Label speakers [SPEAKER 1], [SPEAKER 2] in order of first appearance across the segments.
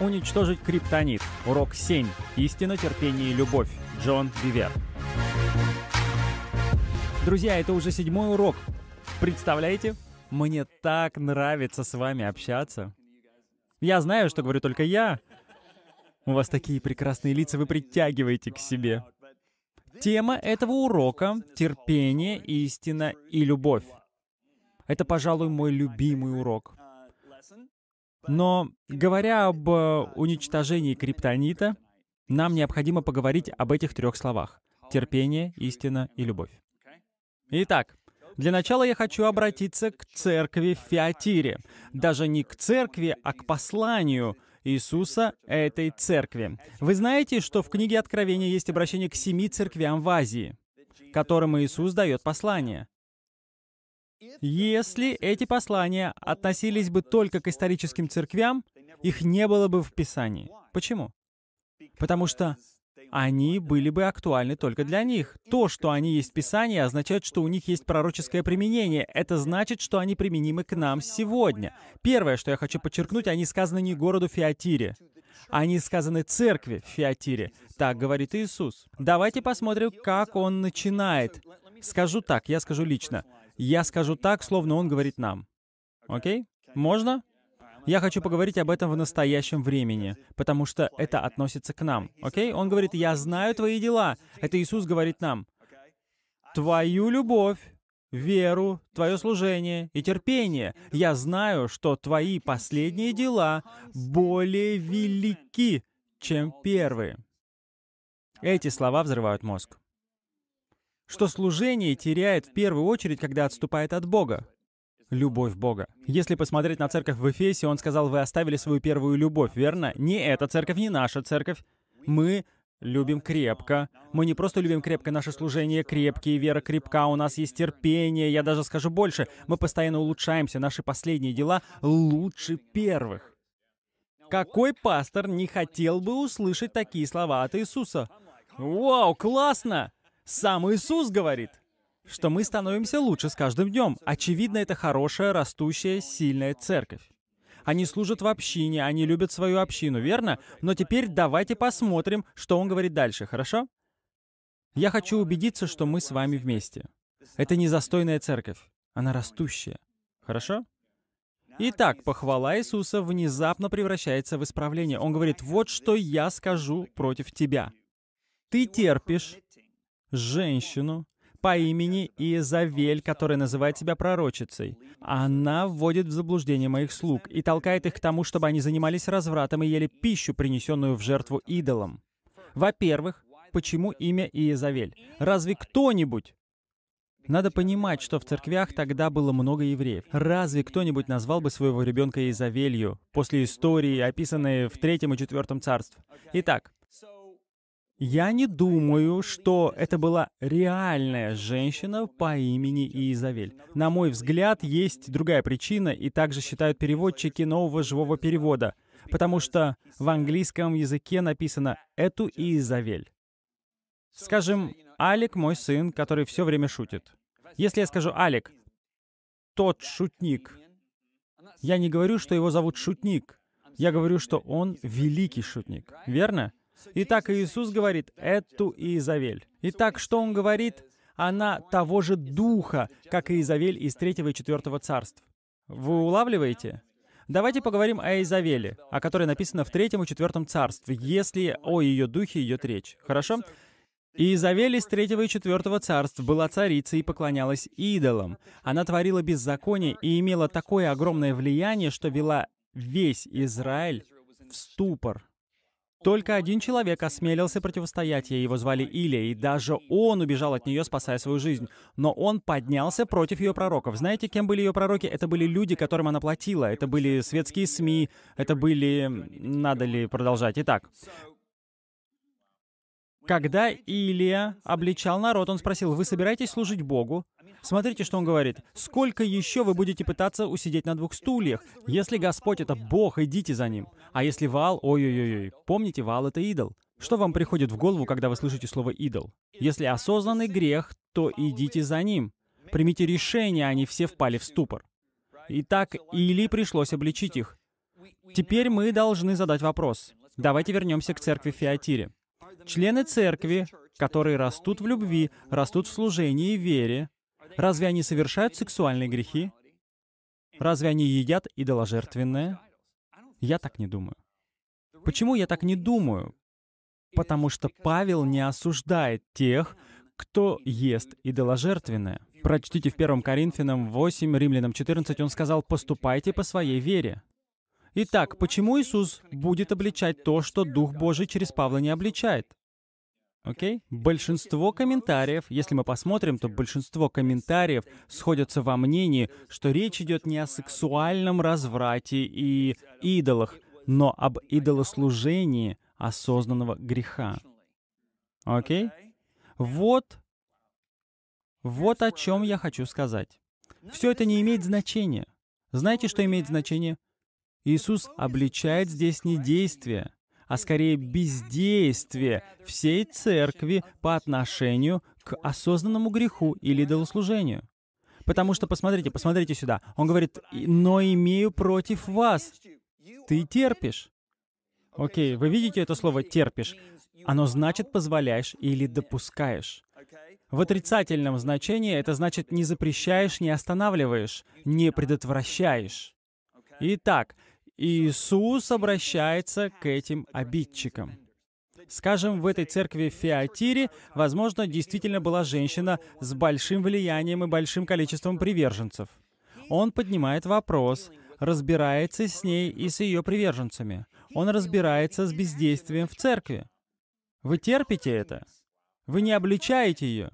[SPEAKER 1] Уничтожить криптонит. Урок 7. Истина, терпение и любовь. Джон Бивер. Друзья, это уже седьмой урок. Представляете? Мне так нравится с вами общаться. Я знаю, что говорю только я. У вас такие прекрасные лица, вы притягиваете к себе. Тема этого урока — терпение, истина и любовь. Это, пожалуй, мой любимый урок. Но говоря об э, уничтожении криптонита, нам необходимо поговорить об этих трех словах — терпение, истина и любовь. Итак, для начала я хочу обратиться к церкви в Фиатире. Даже не к церкви, а к посланию Иисуса этой церкви. Вы знаете, что в книге Откровения есть обращение к семи церквям в Азии, которым Иисус дает послание. Если эти послания относились бы только к историческим церквям, их не было бы в Писании. Почему? Потому что они были бы актуальны только для них. То, что они есть в Писании, означает, что у них есть пророческое применение. Это значит, что они применимы к нам сегодня. Первое, что я хочу подчеркнуть, они сказаны не городу Фиатире. Они сказаны церкви в Фиатире. Так говорит Иисус. Давайте посмотрим, как он начинает. Скажу так, я скажу лично. Я скажу так, словно он говорит нам. Окей? Можно? Я хочу поговорить об этом в настоящем времени, потому что это относится к нам. Окей? Он говорит, я знаю твои дела. Это Иисус говорит нам. Твою любовь, веру, твое служение и терпение. Я знаю, что твои последние дела более велики, чем первые. Эти слова взрывают мозг что служение теряет в первую очередь, когда отступает от Бога. Любовь Бога. Если посмотреть на церковь в Эфесе, он сказал, вы оставили свою первую любовь, верно? Не эта церковь, не наша церковь. Мы любим крепко. Мы не просто любим крепко, наше служение крепкие, вера крепка, у нас есть терпение, я даже скажу больше, мы постоянно улучшаемся, наши последние дела лучше первых. Какой пастор не хотел бы услышать такие слова от Иисуса? Вау, классно! Сам Иисус говорит, что мы становимся лучше с каждым днем. Очевидно, это хорошая, растущая, сильная церковь. Они служат в общине, они любят свою общину, верно? Но теперь давайте посмотрим, что он говорит дальше, хорошо? Я хочу убедиться, что мы с вами вместе. Это не застойная церковь, она растущая. Хорошо? Итак, похвала Иисуса внезапно превращается в исправление. Он говорит, вот что я скажу против тебя. Ты терпишь женщину по имени Иезавель, которая называет себя пророчицей. Она вводит в заблуждение моих слуг и толкает их к тому, чтобы они занимались развратом и ели пищу, принесенную в жертву идолам. Во-первых, почему имя Иезавель? Разве кто-нибудь надо понимать, что в церквях тогда было много евреев. Разве кто-нибудь назвал бы своего ребенка Изавелью после истории, описанной в третьем и четвертом царстве? Итак, я не думаю, что это была реальная женщина по имени Изавель. На мой взгляд, есть другая причина, и также считают переводчики нового живого перевода, потому что в английском языке написано «эту Изавель. Скажем, Алик мой сын, который все время шутит. Если я скажу «Алик», тот шутник, я не говорю, что его зовут шутник. Я говорю, что он великий шутник. Верно? Итак, Иисус говорит «эту Изавель. Итак, что Он говорит? Она того же духа, как и Изавель из третьего и четвертого царств. Вы улавливаете? Давайте поговорим о Изавеле, о которой написано в третьем и четвертом царстве, если о ее духе идет речь. Хорошо? Изавель из третьего и четвертого царств была царицей и поклонялась идолам. Она творила беззаконие и имела такое огромное влияние, что вела весь Израиль в ступор. Только один человек осмелился противостоять ей, его звали Илия, и даже он убежал от нее, спасая свою жизнь. Но он поднялся против ее пророков. Знаете, кем были ее пророки? Это были люди, которым она платила. Это были светские СМИ, это были... Надо ли продолжать? Итак, когда Илия обличал народ, он спросил, «Вы собираетесь служить Богу?» Смотрите, что он говорит. «Сколько еще вы будете пытаться усидеть на двух стульях? Если Господь — это Бог, идите за Ним. А если вал, ой-ой-ой, помните, вал это идол. Что вам приходит в голову, когда вы слышите слово «идол»? Если осознанный грех, то идите за ним. Примите решение, они все впали в ступор. Итак, или пришлось обличить их. Теперь мы должны задать вопрос. Давайте вернемся к церкви Феатире. Члены церкви, которые растут в любви, растут в служении и вере, разве они совершают сексуальные грехи? Разве они едят идоложертвенное? Я так не думаю. Почему я так не думаю? Потому что Павел не осуждает тех, кто ест идоложертвенное. Прочтите в 1 Коринфянам 8, Римлянам 14, он сказал, «Поступайте по своей вере». Итак, почему Иисус будет обличать то, что Дух Божий через Павла не обличает? Окей? Okay? Большинство комментариев, если мы посмотрим, то большинство комментариев сходятся во мнении, что речь идет не о сексуальном разврате и идолах, но об идолослужении осознанного греха. Окей? Okay? Вот, вот о чем я хочу сказать. Все это не имеет значения. Знаете, что имеет значение? Иисус обличает здесь не действие, а скорее бездействие всей церкви по отношению к осознанному греху или долослужению. Потому что, посмотрите, посмотрите сюда. Он говорит, «Но имею против вас». Ты терпишь. Окей, вы видите это слово «терпишь»? Оно значит «позволяешь» или «допускаешь». В отрицательном значении это значит «не запрещаешь, не останавливаешь, не предотвращаешь». Итак, Иисус обращается к этим обидчикам. Скажем, в этой церкви в Феатире, возможно, действительно была женщина с большим влиянием и большим количеством приверженцев. Он поднимает вопрос, разбирается с ней и с ее приверженцами. Он разбирается с бездействием в церкви. Вы терпите это? Вы не обличаете ее?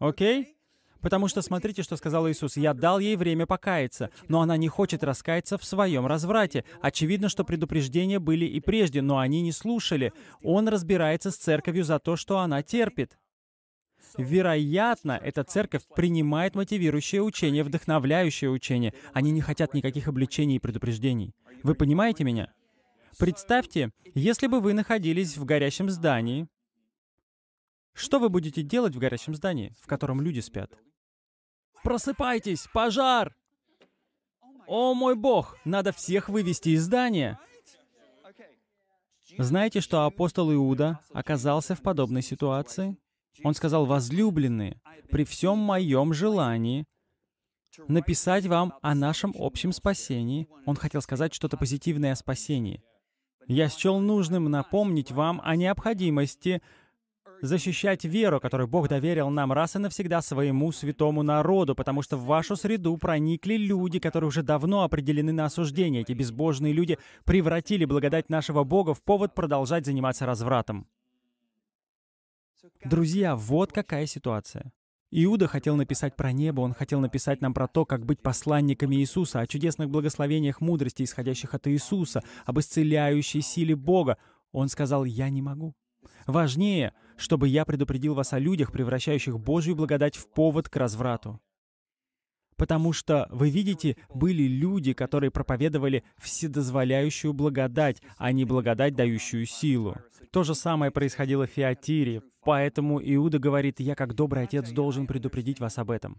[SPEAKER 1] Окей? Потому что смотрите, что сказал Иисус. «Я дал ей время покаяться, но она не хочет раскаяться в своем разврате». Очевидно, что предупреждения были и прежде, но они не слушали. Он разбирается с церковью за то, что она терпит. Вероятно, эта церковь принимает мотивирующее учение, вдохновляющее учение. Они не хотят никаких обличений и предупреждений. Вы понимаете меня? Представьте, если бы вы находились в горящем здании, что вы будете делать в горящем здании, в котором люди спят? Просыпайтесь! Пожар! О мой бог! Надо всех вывести из здания! Знаете, что апостол Иуда оказался в подобной ситуации? Он сказал, возлюбленные, при всем моем желании написать вам о нашем общем спасении, он хотел сказать что-то позитивное о спасении. Я счел нужным напомнить вам о необходимости защищать веру, которую Бог доверил нам раз и навсегда своему святому народу, потому что в вашу среду проникли люди, которые уже давно определены на осуждение. Эти безбожные люди превратили благодать нашего Бога в повод продолжать заниматься развратом. Друзья, вот какая ситуация. Иуда хотел написать про небо, он хотел написать нам про то, как быть посланниками Иисуса, о чудесных благословениях мудрости, исходящих от Иисуса, об исцеляющей силе Бога. Он сказал, «Я не могу». Важнее — чтобы я предупредил вас о людях, превращающих Божью благодать в повод к разврату. Потому что, вы видите, были люди, которые проповедовали вседозволяющую благодать, а не благодать, дающую силу. То же самое происходило в Фиатире, поэтому Иуда говорит, «Я как добрый отец должен предупредить вас об этом».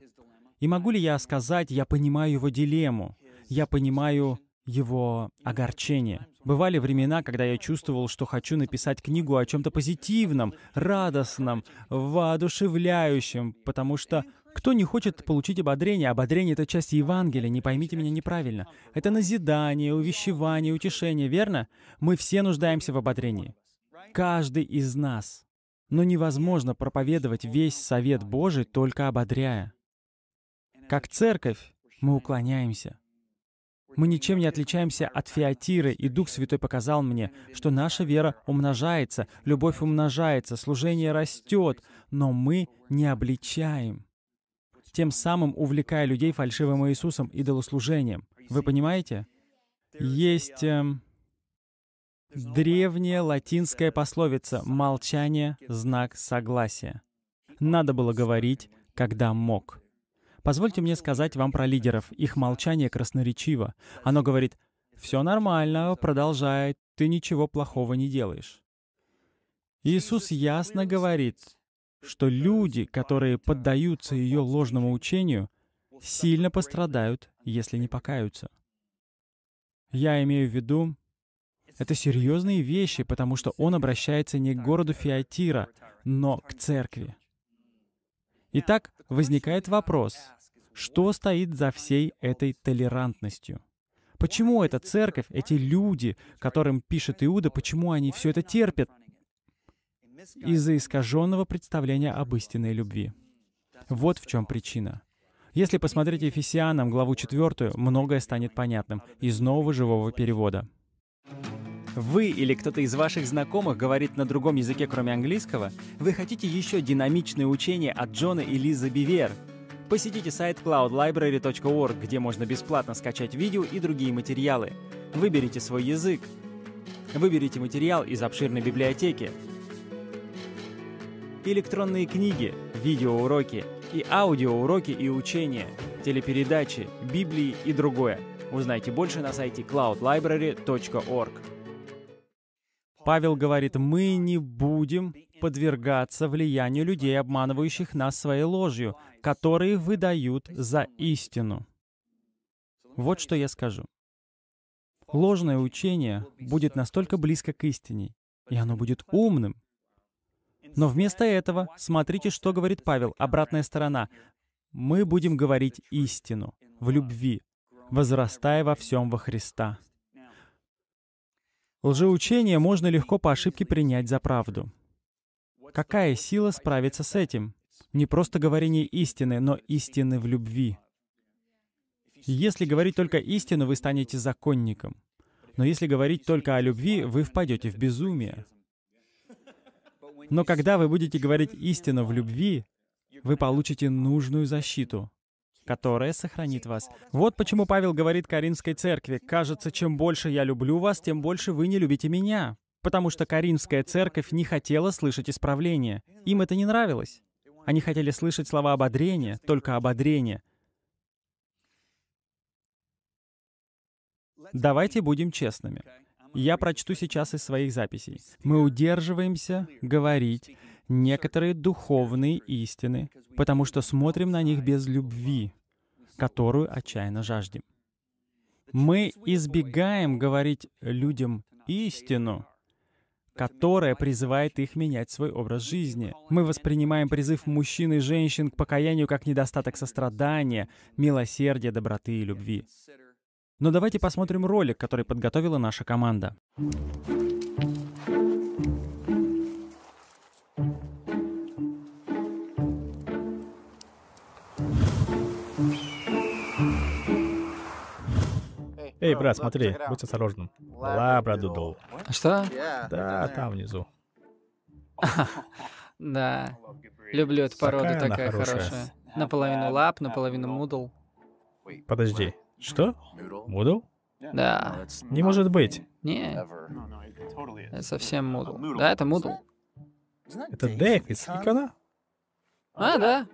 [SPEAKER 1] И могу ли я сказать, я понимаю его дилемму, я понимаю его огорчение. Бывали времена, когда я чувствовал, что хочу написать книгу о чем-то позитивном, радостном, воодушевляющем, потому что кто не хочет получить ободрение? Ободрение — это часть Евангелия, не поймите меня неправильно. Это назидание, увещевание, утешение, верно? Мы все нуждаемся в ободрении. Каждый из нас. Но невозможно проповедовать весь совет Божий, только ободряя. Как церковь мы уклоняемся. Мы ничем не отличаемся от Фиатиры, и Дух Святой показал мне, что наша вера умножается, любовь умножается, служение растет, но мы не обличаем, тем самым увлекая людей фальшивым Иисусом, идолослужением. Вы понимаете? Есть эм, древняя латинская пословица «молчание – знак согласия». Надо было говорить, когда мог. Позвольте мне сказать вам про лидеров. Их молчание красноречиво. Оно говорит «Все нормально, продолжай, ты ничего плохого не делаешь». Иисус ясно говорит, что люди, которые поддаются ее ложному учению, сильно пострадают, если не покаются. Я имею в виду, это серьезные вещи, потому что он обращается не к городу Фиатира, но к церкви. Итак, возникает вопрос, что стоит за всей этой толерантностью? Почему эта церковь, эти люди, которым пишет Иуда, почему они все это терпят? Из-за искаженного представления об истинной любви. Вот в чем причина. Если посмотреть Ефесянам главу 4, многое станет понятным из нового живого перевода вы или кто-то из ваших знакомых говорит на другом языке, кроме английского, вы хотите еще динамичное учение от Джона и Лизы Бивер, посетите сайт cloudlibrary.org, где можно бесплатно скачать видео и другие материалы. Выберите свой язык. Выберите материал из обширной библиотеки. Электронные книги, видеоуроки и аудиоуроки и учения, телепередачи, библии и другое. Узнайте больше на сайте cloudlibrary.org. Павел говорит, мы не будем подвергаться влиянию людей, обманывающих нас своей ложью, которые выдают за истину. Вот что я скажу. Ложное учение будет настолько близко к истине, и оно будет умным. Но вместо этого, смотрите, что говорит Павел, обратная сторона. Мы будем говорить истину в любви, возрастая во всем во Христа. Лжеучение можно легко по ошибке принять за правду. Какая сила справиться с этим? Не просто говорение истины, но истины в любви. Если говорить только истину, вы станете законником. Но если говорить только о любви, вы впадете в безумие. Но когда вы будете говорить истину в любви, вы получите нужную защиту которое сохранит вас. Вот почему Павел говорит Каринской церкви, «Кажется, чем больше я люблю вас, тем больше вы не любите меня». Потому что Каринская церковь не хотела слышать исправления. Им это не нравилось. Они хотели слышать слова ободрения, только ободрения. Давайте будем честными. Я прочту сейчас из своих записей. Мы удерживаемся говорить некоторые духовные истины, потому что смотрим на них без любви, которую отчаянно жаждем. Мы избегаем говорить людям истину, которая призывает их менять свой образ жизни. Мы воспринимаем призыв мужчин и женщин к покаянию как недостаток сострадания, милосердия, доброты и любви. Но давайте посмотрим ролик, который подготовила наша команда.
[SPEAKER 2] Эй, брат, смотри, будь
[SPEAKER 1] осторожным. Лабрадудл. Что? Да, там внизу.
[SPEAKER 2] Да. Люблю эту породу, такая, хорошая. хорошая. Наполовину лап, наполовину мудл. Подожди, что? Мудл? Да. Не может быть. Не. Это совсем мудл. Да, это мудл. Это Дэйв из Икона? А, да.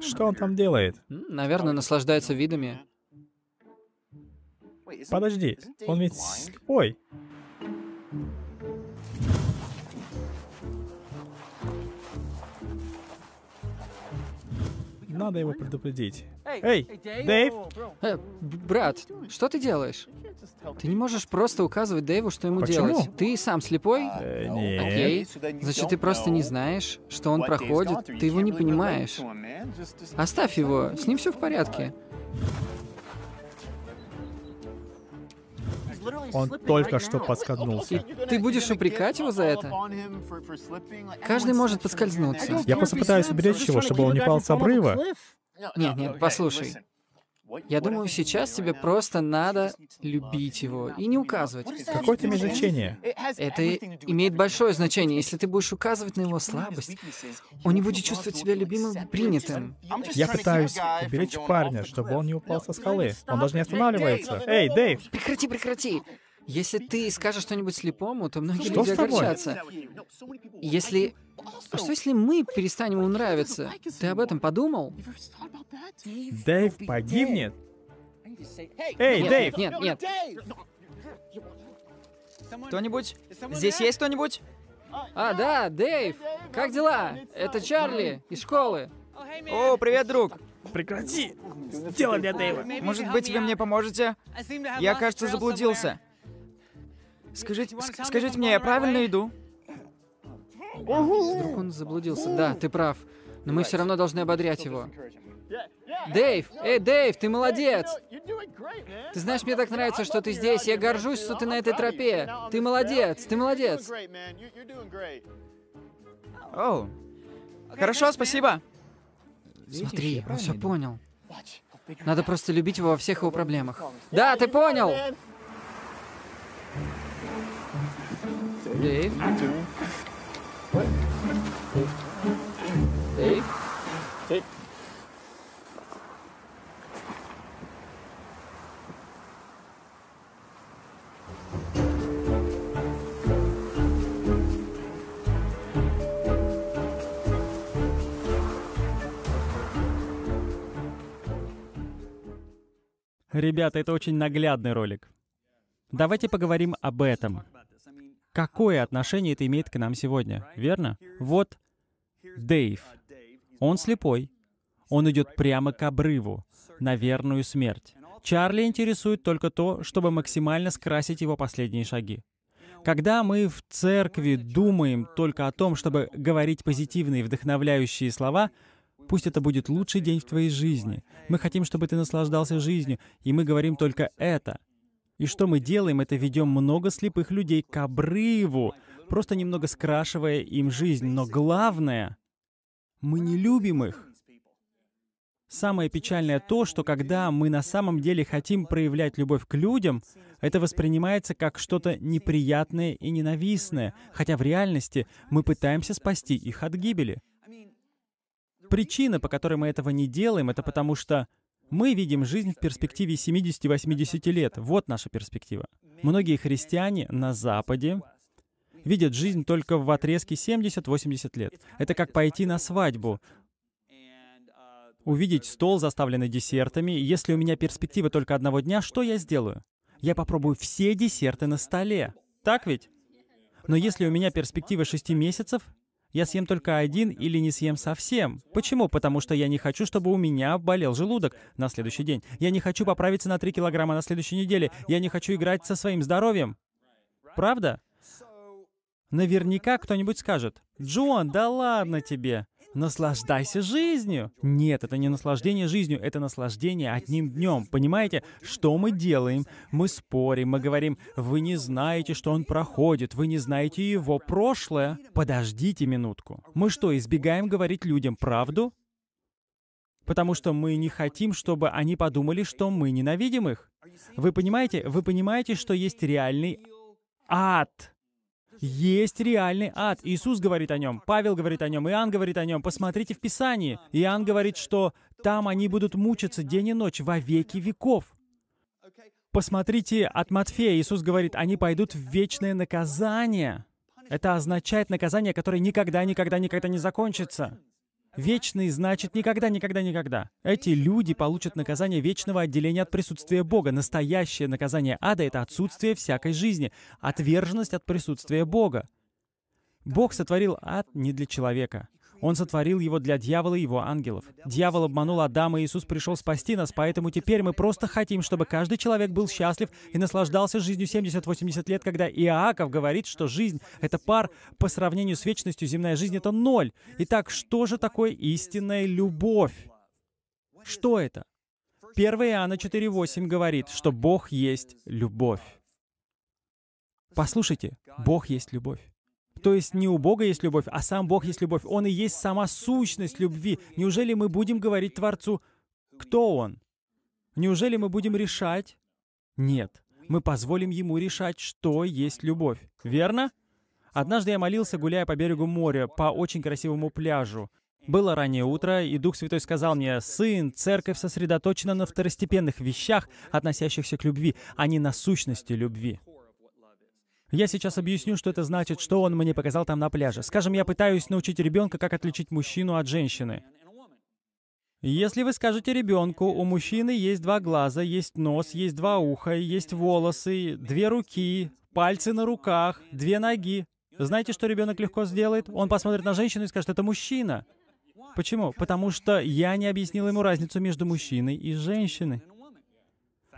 [SPEAKER 2] Что он там делает? Наверное, наслаждается видами.
[SPEAKER 1] Подожди, он ведь слепой.
[SPEAKER 2] Надо его предупредить. Эй, Дэйв! Э, брат, что ты делаешь? Ты не можешь просто указывать Дэйву, что ему Почему? делать. Ты сам слепой? Uh, э, нет. Окей. Значит, ты просто не знаешь, что он проходит. Ты его не понимаешь. Оставь его, с ним все в порядке.
[SPEAKER 1] Он только что подскользнулся.
[SPEAKER 2] Ты будешь упрекать его за это? Каждый может подскользнуться. Я просто пытаюсь уберечь его, чтобы он не пал с обрыва. Нет, нет, послушай. Я думаю, сейчас тебе просто надо любить его и не указывать. Какое тебе значение? Это имеет большое значение. Если ты будешь указывать на его слабость, он не будет чувствовать себя любимым и принятым. Я пытаюсь уберечь
[SPEAKER 1] парня, чтобы он не упал со скалы. Он даже не останавливается. Эй, Дэйв!
[SPEAKER 2] Прекрати, прекрати! Если ты скажешь что-нибудь слепому, то многие что люди огорчатся. Если... А что если мы перестанем ему нравиться? Ты об этом подумал?
[SPEAKER 1] Дэйв погибнет? Эй, нет, Дэйв! Нет, нет, нет. Кто-нибудь? Здесь есть
[SPEAKER 2] кто-нибудь? А, да, Дэйв! Как дела? Это Чарли из школы. О, привет, друг! Прекрати! Дело для Дэйва! Может быть, вы мне поможете? Я, кажется, заблудился. Скажите, скажите мне, я правильно иду? Вдруг он заблудился. Да, ты прав. Но мы все равно должны ободрять его. Дэйв! Эй, Дэйв, ты молодец! Ты знаешь, мне так нравится, что ты здесь. Я горжусь, что ты на этой тропе. Ты молодец, ты молодец. О, хорошо, спасибо. Смотри, он все понял. Надо просто любить его во всех его проблемах. Да, ты понял! Dave? Dave? What? Dave?
[SPEAKER 1] Ребята, это очень наглядный ролик. Давайте поговорим об этом. Какое отношение это имеет к нам сегодня, верно? Вот Дейв, Он слепой. Он идет прямо к обрыву, на верную смерть. Чарли интересует только то, чтобы максимально скрасить его последние шаги. Когда мы в церкви думаем только о том, чтобы говорить позитивные, вдохновляющие слова, пусть это будет лучший день в твоей жизни. Мы хотим, чтобы ты наслаждался жизнью, и мы говорим только это. И что мы делаем, это ведем много слепых людей к обрыву, просто немного скрашивая им жизнь. Но главное, мы не любим их. Самое печальное то, что когда мы на самом деле хотим проявлять любовь к людям, это воспринимается как что-то неприятное и ненавистное, хотя в реальности мы пытаемся спасти их от гибели. Причина, по которой мы этого не делаем, это потому что мы видим жизнь в перспективе 70-80 лет. Вот наша перспектива. Многие христиане на Западе видят жизнь только в отрезке 70-80 лет. Это как пойти на свадьбу, увидеть стол, заставленный десертами. Если у меня перспектива только одного дня, что я сделаю? Я попробую все десерты на столе. Так ведь? Но если у меня перспектива 6 месяцев, я съем только один или не съем совсем. Почему? Потому что я не хочу, чтобы у меня болел желудок на следующий день. Я не хочу поправиться на 3 килограмма на следующей неделе. Я не хочу играть со своим здоровьем. Правда? Наверняка кто-нибудь скажет, «Джон, да ладно тебе!» наслаждайся жизнью. Нет, это не наслаждение жизнью, это наслаждение одним днем. Понимаете, что мы делаем? Мы спорим, мы говорим, вы не знаете, что он проходит, вы не знаете его прошлое. Подождите минутку. Мы что, избегаем говорить людям правду? Потому что мы не хотим, чтобы они подумали, что мы ненавидим их. Вы понимаете? Вы понимаете, что есть реальный ад есть реальный ад. Иисус говорит о нем, Павел говорит о нем, Иоанн говорит о нем. Посмотрите в Писании. Иоанн говорит, что там они будут мучиться день и ночь во веки веков. Посмотрите от Матфея. Иисус говорит, они пойдут в вечное наказание. Это означает наказание, которое никогда, никогда, никогда не закончится. Вечный значит никогда, никогда, никогда. Эти люди получат наказание вечного отделения от присутствия Бога. Настоящее наказание ада — это отсутствие всякой жизни, отверженность от присутствия Бога. Бог сотворил ад не для человека. Он сотворил его для дьявола и его ангелов. Дьявол обманул Адама, и Иисус пришел спасти нас, поэтому теперь мы просто хотим, чтобы каждый человек был счастлив и наслаждался жизнью 70-80 лет, когда Иаков говорит, что жизнь — это пар, по сравнению с вечностью земная жизнь — это ноль. Итак, что же такое истинная любовь? Что это? 1 Иоанна 4.8 говорит, что Бог есть любовь. Послушайте, Бог есть любовь. То есть не у Бога есть любовь, а сам Бог есть любовь. Он и есть сама сущность любви. Неужели мы будем говорить Творцу, кто Он? Неужели мы будем решать? Нет. Мы позволим Ему решать, что есть любовь. Верно? Однажды я молился, гуляя по берегу моря, по очень красивому пляжу. Было раннее утро, и Дух Святой сказал мне, «Сын, церковь сосредоточена на второстепенных вещах, относящихся к любви, а не на сущности любви». Я сейчас объясню, что это значит, что он мне показал там на пляже. Скажем, я пытаюсь научить ребенка, как отличить мужчину от женщины. Если вы скажете ребенку, у мужчины есть два глаза, есть нос, есть два уха, есть волосы, две руки, пальцы на руках, две ноги. Знаете, что ребенок легко сделает? Он посмотрит на женщину и скажет, это мужчина. Почему? Потому что я не объяснил ему разницу между мужчиной и женщиной.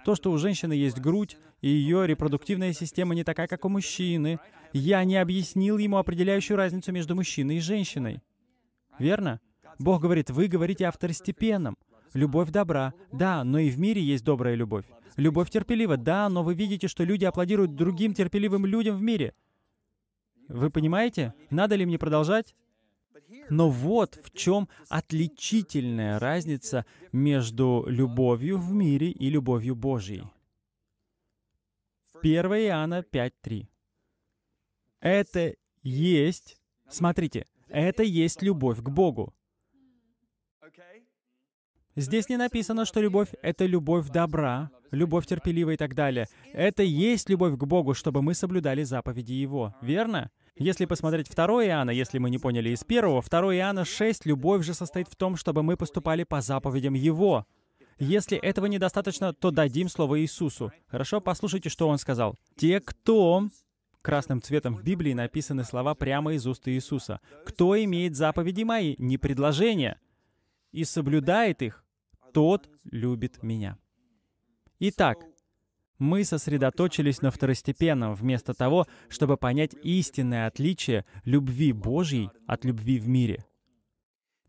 [SPEAKER 1] То, что у женщины есть грудь, и ее репродуктивная система не такая, как у мужчины. Я не объяснил ему определяющую разницу между мужчиной и женщиной. Верно? Бог говорит, вы говорите о второстепенном. Любовь добра. Да, но и в мире есть добрая любовь. Любовь терпелива. Да, но вы видите, что люди аплодируют другим терпеливым людям в мире. Вы понимаете? Надо ли мне продолжать? Но вот в чем отличительная разница между любовью в мире и любовью Божьей. 1 Иоанна 5.3. Это есть, смотрите, это есть любовь к Богу. Здесь не написано, что любовь — это любовь добра, любовь терпеливая и так далее. Это есть любовь к Богу, чтобы мы соблюдали заповеди Его. Верно? Если посмотреть 2 Иоанна, если мы не поняли из первого, 2 Иоанна 6, любовь же состоит в том, чтобы мы поступали по заповедям Его. Если этого недостаточно, то дадим слово Иисусу. Хорошо, послушайте, что Он сказал. «Те, кто...» Красным цветом в Библии написаны слова прямо из уст Иисуса. «Кто имеет заповеди мои, не предложения, и соблюдает их, тот любит меня». Итак, мы сосредоточились на второстепенном, вместо того, чтобы понять истинное отличие любви Божьей от любви в мире.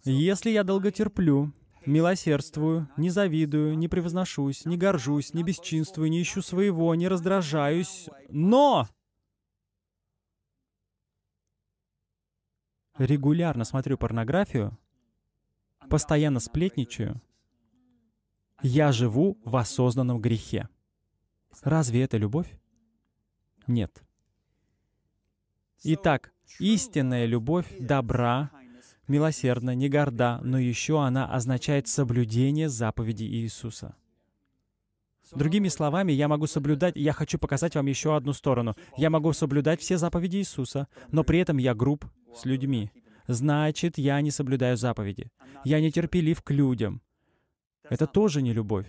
[SPEAKER 1] Если я долго терплю, милосердствую, не завидую, не превозношусь, не горжусь, не бесчинствую, не ищу своего, не раздражаюсь, но регулярно смотрю порнографию, постоянно сплетничаю, я живу в осознанном грехе. Разве это любовь? Нет. Итак, истинная любовь добра, милосердна, не горда, но еще она означает соблюдение заповеди Иисуса. Другими словами, я могу соблюдать, я хочу показать вам еще одну сторону. Я могу соблюдать все заповеди Иисуса, но при этом я груб с людьми. Значит, я не соблюдаю заповеди. Я нетерпелив к людям. Это тоже не любовь.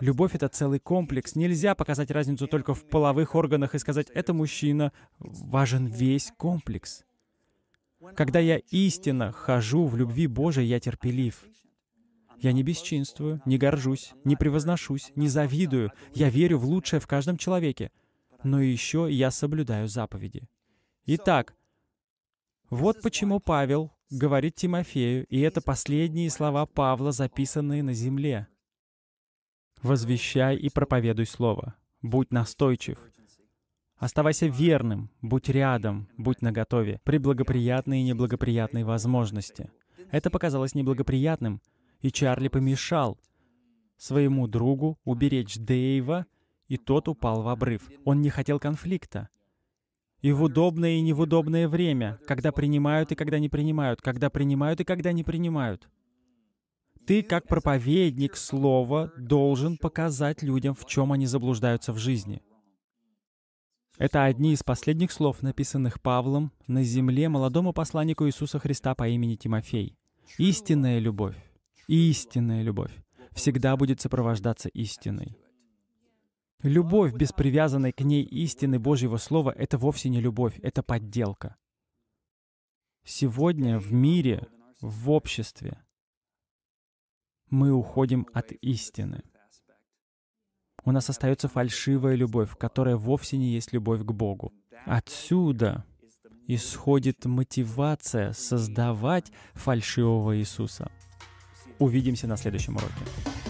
[SPEAKER 1] Любовь — это целый комплекс. Нельзя показать разницу только в половых органах и сказать, это мужчина. Важен весь комплекс. Когда я истинно хожу в любви Божией, я терпелив. Я не бесчинствую, не горжусь, не превозношусь, не завидую. Я верю в лучшее в каждом человеке. Но еще я соблюдаю заповеди. Итак, вот почему Павел говорит Тимофею, и это последние слова Павла, записанные на земле возвещай и проповедуй Слово. Будь настойчив. Оставайся верным, будь рядом, будь наготове при благоприятной и неблагоприятной возможности. Это показалось неблагоприятным, и Чарли помешал своему другу уберечь Дейва, и тот упал в обрыв. Он не хотел конфликта. И в удобное и невудобное время, когда принимают и когда не принимают, когда принимают и когда не принимают ты, как проповедник слова, должен показать людям, в чем они заблуждаются в жизни. Это одни из последних слов, написанных Павлом на земле молодому посланнику Иисуса Христа по имени Тимофей. Истинная любовь, истинная любовь всегда будет сопровождаться истиной. Любовь, без привязанной к ней истины Божьего Слова, это вовсе не любовь, это подделка. Сегодня в мире, в обществе, мы уходим от истины. У нас остается фальшивая любовь, которая вовсе не есть любовь к Богу. Отсюда исходит мотивация создавать фальшивого Иисуса. Увидимся на следующем уроке.